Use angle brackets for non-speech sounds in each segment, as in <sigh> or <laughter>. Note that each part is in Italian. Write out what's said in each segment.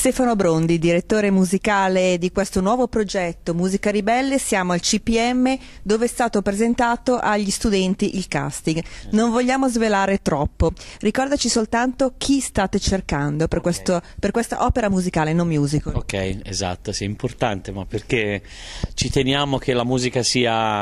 Stefano Brondi, direttore musicale di questo nuovo progetto Musica Ribelle, siamo al CPM dove è stato presentato agli studenti il casting. Non vogliamo svelare troppo, ricordaci soltanto chi state cercando per, okay. questo, per questa opera musicale, non musical. Ok, esatto, sì, è importante, ma perché ci teniamo che la musica sia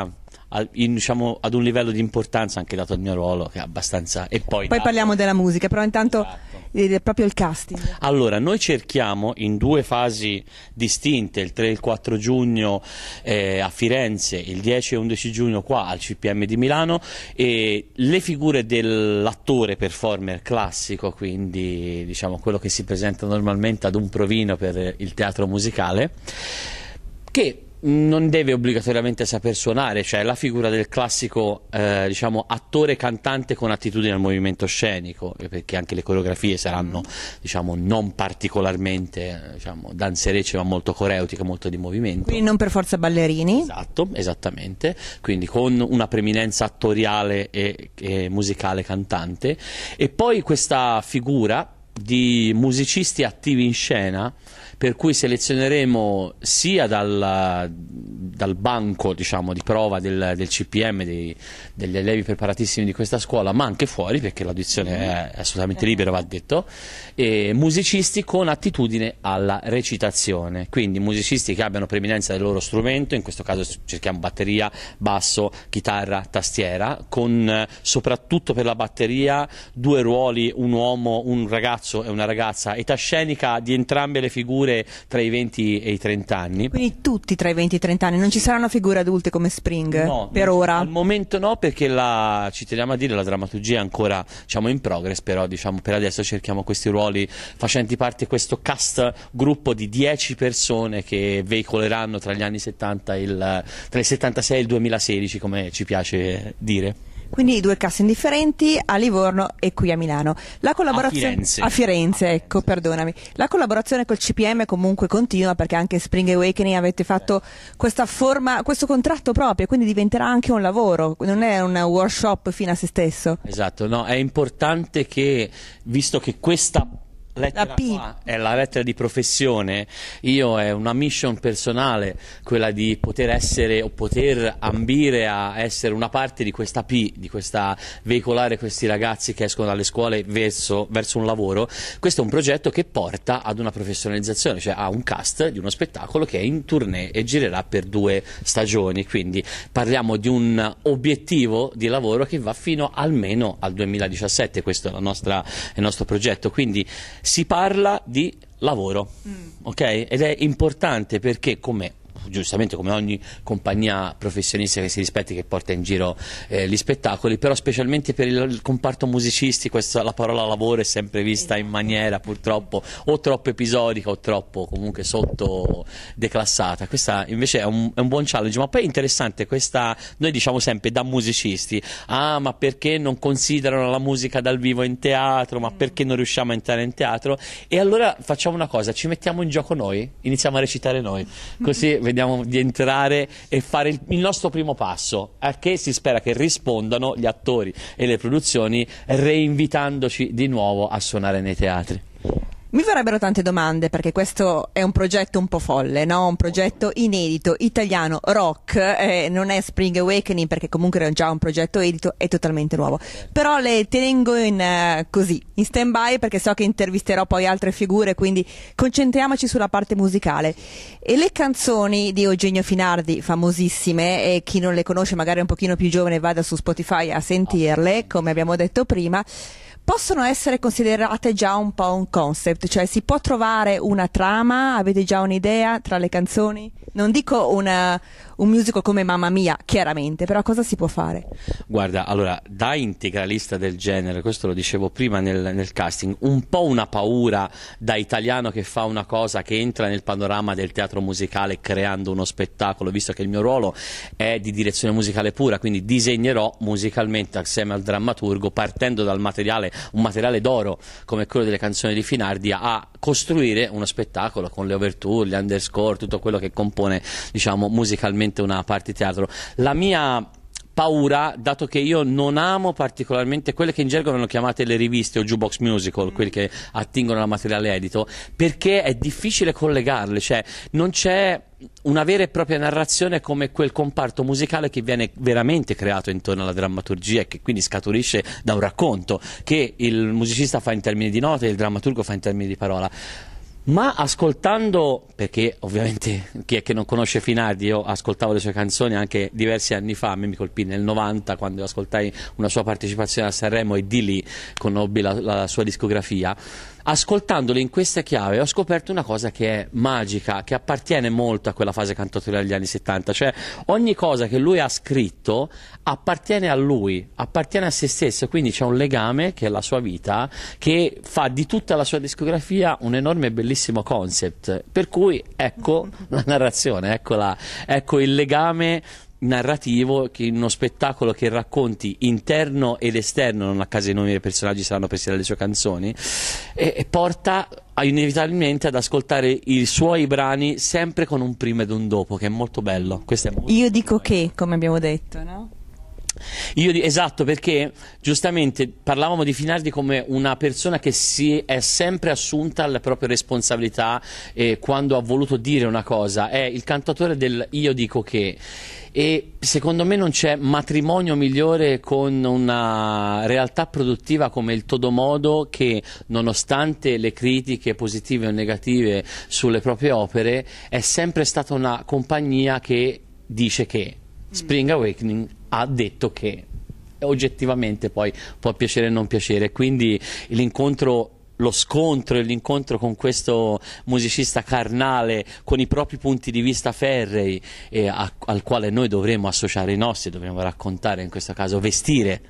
a, in, diciamo, ad un livello di importanza anche dato il mio ruolo che è abbastanza e poi, poi parliamo della musica però intanto esatto eh, proprio il casting? Allora, noi cerchiamo in due fasi distinte, il 3 e il 4 giugno eh, a Firenze, il 10 e 11 giugno qua al CPM di Milano, le figure dell'attore performer classico, quindi diciamo quello che si presenta normalmente ad un provino per il teatro musicale, che non deve obbligatoriamente saper suonare, cioè la figura del classico eh, diciamo, attore cantante con attitudine al movimento scenico, perché anche le coreografie saranno diciamo, non particolarmente eh, diciamo, danzerecce ma molto coreutiche, molto di movimento. Quindi non per forza ballerini? Esatto, esattamente, quindi con una preminenza attoriale e, e musicale cantante. E poi questa figura di musicisti attivi in scena, per cui selezioneremo sia dal, dal banco diciamo, di prova del, del CPM, dei, degli allievi preparatissimi di questa scuola, ma anche fuori, perché l'audizione è assolutamente libera, va detto, musicisti con attitudine alla recitazione, quindi musicisti che abbiano preminenza del loro strumento, in questo caso cerchiamo batteria, basso, chitarra, tastiera, con soprattutto per la batteria due ruoli, un uomo, un ragazzo, ragazzo e una ragazza, età scenica di entrambe le figure tra i 20 e i 30 anni. Quindi tutti tra i 20 e i 30 anni, non ci saranno figure adulte come Spring no, per ora? Al momento no, perché la, ci teniamo a dire la drammaturgia è ancora diciamo, in progress, però diciamo, per adesso cerchiamo questi ruoli facenti parte di questo cast gruppo di 10 persone che veicoleranno tra gli anni 70 e il, tra il 76 e il 2016, come ci piace dire. Quindi due casse indifferenti a Livorno e qui a Milano. La collaborazione... A Firenze. A Firenze, ecco, perdonami. La collaborazione col CPM comunque continua perché anche Spring Awakening avete fatto forma, questo contratto proprio, quindi diventerà anche un lavoro, non è un workshop fino a se stesso. Esatto, no, è importante che, visto che questa lettera la è la lettera di professione, io è una mission personale, quella di poter essere o poter ambire a essere una parte di questa P, di questa veicolare questi ragazzi che escono dalle scuole verso, verso un lavoro. Questo è un progetto che porta ad una professionalizzazione, cioè a un cast di uno spettacolo che è in tournée e girerà per due stagioni, quindi parliamo di un obiettivo di lavoro che va fino almeno al 2017, questo è, nostra, è il nostro progetto. Quindi, si parla di lavoro, mm. ok? Ed è importante perché, come giustamente come ogni compagnia professionista che si rispetti che porta in giro eh, gli spettacoli, però specialmente per il, il comparto musicisti questa, la parola lavoro è sempre vista in maniera purtroppo o troppo episodica o troppo comunque sotto declassata. Questa invece è un, è un buon challenge, ma poi è interessante questa, noi diciamo sempre da musicisti, ah ma perché non considerano la musica dal vivo in teatro, ma perché non riusciamo a entrare in teatro? E allora facciamo una cosa, ci mettiamo in gioco noi, iniziamo a recitare noi, così <laughs> vediamo di entrare e fare il, il nostro primo passo, a che si spera che rispondano gli attori e le produzioni reinvitandoci di nuovo a suonare nei teatri. Mi verrebbero tante domande perché questo è un progetto un po' folle, no? un progetto inedito, italiano, rock, eh, non è Spring Awakening perché comunque era già un progetto edito è totalmente nuovo. Però le tengo in, uh, così, in stand by perché so che intervisterò poi altre figure, quindi concentriamoci sulla parte musicale. E le canzoni di Eugenio Finardi, famosissime, e chi non le conosce magari è un pochino più giovane vada su Spotify a sentirle, come abbiamo detto prima possono essere considerate già un po' un concept, cioè si può trovare una trama, avete già un'idea tra le canzoni? Non dico una, un musical come Mamma Mia, chiaramente, però cosa si può fare? Guarda, allora, da integralista del genere, questo lo dicevo prima nel, nel casting, un po' una paura da italiano che fa una cosa che entra nel panorama del teatro musicale creando uno spettacolo, visto che il mio ruolo è di direzione musicale pura, quindi disegnerò musicalmente assieme al drammaturgo, partendo dal materiale, un materiale d'oro come quello delle canzoni di Finardia, a costruire uno spettacolo con le overture, gli underscore, tutto quello che compone diciamo, musicalmente una parte di teatro. La mia paura, dato che io non amo particolarmente quelle che in gergo vengono chiamate le riviste o jukebox musical, mm. quelli che attingono al materiale edito, perché è difficile collegarle, cioè non c'è una vera e propria narrazione come quel comparto musicale che viene veramente creato intorno alla drammaturgia e che quindi scaturisce da un racconto che il musicista fa in termini di note e il drammaturgo fa in termini di parola ma ascoltando, perché ovviamente <laughs> chi è che non conosce Finardi, io ascoltavo le sue canzoni anche diversi anni fa, a me mi colpì nel 90 quando ascoltai una sua partecipazione a Sanremo e di lì conobbi la, la sua discografia, ascoltandoli in questa chiave ho scoperto una cosa che è magica, che appartiene molto a quella fase cantautoriale degli anni 70, cioè ogni cosa che lui ha scritto appartiene a lui, appartiene a se stesso, quindi c'è un legame che è la sua vita, che fa di tutta la sua discografia un enorme e bellissimo concept, per cui ecco la narrazione, ecco, la, ecco il legame narrativo, che uno spettacolo che racconti interno ed esterno, non a caso i nomi dei personaggi saranno presi dalle sue canzoni, e, e porta inevitabilmente ad ascoltare i suoi brani sempre con un prima ed un dopo, che è molto bello. È molto Io dico bello. che, come abbiamo detto, no? Io, esatto, perché giustamente parlavamo di Finardi come una persona che si è sempre assunta la propria responsabilità eh, quando ha voluto dire una cosa, è il cantatore del io dico che e secondo me non c'è matrimonio migliore con una realtà produttiva come il Todomodo che nonostante le critiche positive o negative sulle proprie opere è sempre stata una compagnia che dice che Spring Awakening ha detto che oggettivamente poi può piacere o non piacere, quindi l'incontro lo scontro e l'incontro con questo musicista carnale, con i propri punti di vista ferrei, a, al quale noi dovremmo associare i nostri, dovremmo raccontare, in questo caso vestire,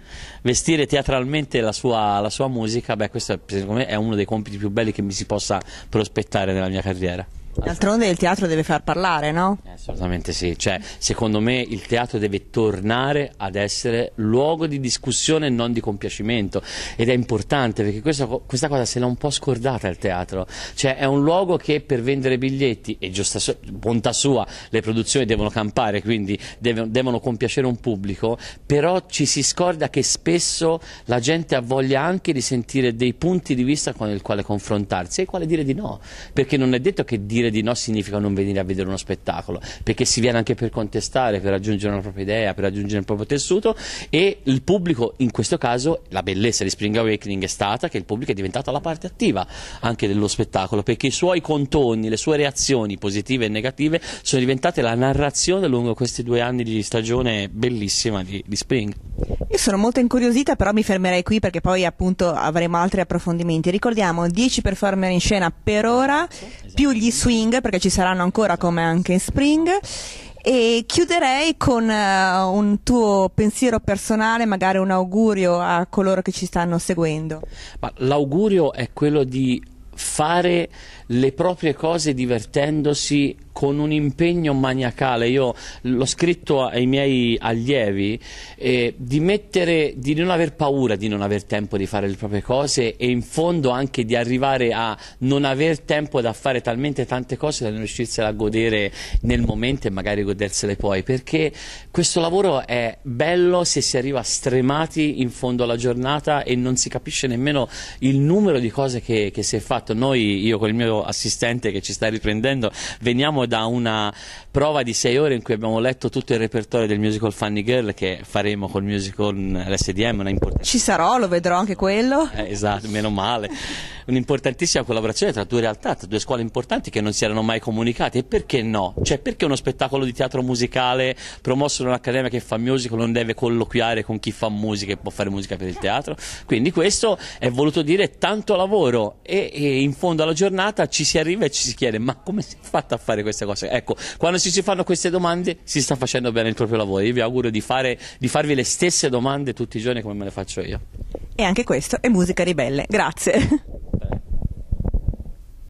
vestire teatralmente la sua, la sua musica, beh questo secondo me è uno dei compiti più belli che mi si possa prospettare nella mia carriera. D'altronde il teatro deve far parlare, no? Eh, assolutamente sì, cioè, secondo me il teatro deve tornare ad essere luogo di discussione e non di compiacimento ed è importante perché questa, questa cosa se l'ha un po' scordata il teatro, cioè è un luogo che per vendere biglietti e giusta bontà sua le produzioni devono campare, quindi deve, devono compiacere un pubblico, però ci si scorda che spesso la gente ha voglia anche di sentire dei punti di vista con il quale confrontarsi e il quale dire di no, perché non è detto che dire dire di no significa non venire a vedere uno spettacolo, perché si viene anche per contestare, per raggiungere una propria idea, per raggiungere il proprio tessuto e il pubblico in questo caso, la bellezza di Spring Awakening è stata che il pubblico è diventato la parte attiva anche dello spettacolo, perché i suoi contorni, le sue reazioni positive e negative sono diventate la narrazione lungo questi due anni di stagione bellissima di, di Spring. Io sono molto incuriosita, però mi fermerei qui perché poi appunto avremo altri approfondimenti. Ricordiamo 10 performer in scena per ora, esatto. più gli swing Spring, perché ci saranno ancora come anche in Spring. E chiuderei con uh, un tuo pensiero personale, magari un augurio a coloro che ci stanno seguendo. Ma l'augurio è quello di fare le proprie cose divertendosi con un impegno maniacale. Io l'ho scritto ai miei allievi eh, di, mettere, di non aver paura di non aver tempo di fare le proprie cose e in fondo anche di arrivare a non aver tempo da fare talmente tante cose da non riuscirsela a godere nel momento e magari godersele poi, perché questo lavoro è bello se si arriva stremati in fondo alla giornata e non si capisce nemmeno il numero di cose che, che si è fatto. Noi, io con il mio assistente che ci sta riprendendo, veniamo da una prova di sei ore in cui abbiamo letto tutto il repertorio del musical Funny Girl che faremo col musical l'SDM, una importante... Ci sarò, lo vedrò anche quello. Eh, esatto, meno male. Un'importantissima collaborazione tra due realtà, tra due scuole importanti che non si erano mai comunicate. E perché no? Cioè, perché uno spettacolo di teatro musicale promosso da un'accademia che fa musical non deve colloquiare con chi fa musica e può fare musica per il teatro? Quindi questo è voluto dire tanto lavoro e, e in fondo alla giornata ci si arriva e ci si chiede ma come si è fatto a fare queste cose? Ecco, quando ci si fanno queste domande si sta facendo bene il proprio lavoro. Io vi auguro di, fare, di farvi le stesse domande tutti i giorni come me le faccio io. E anche questo è Musica Ribelle. Grazie.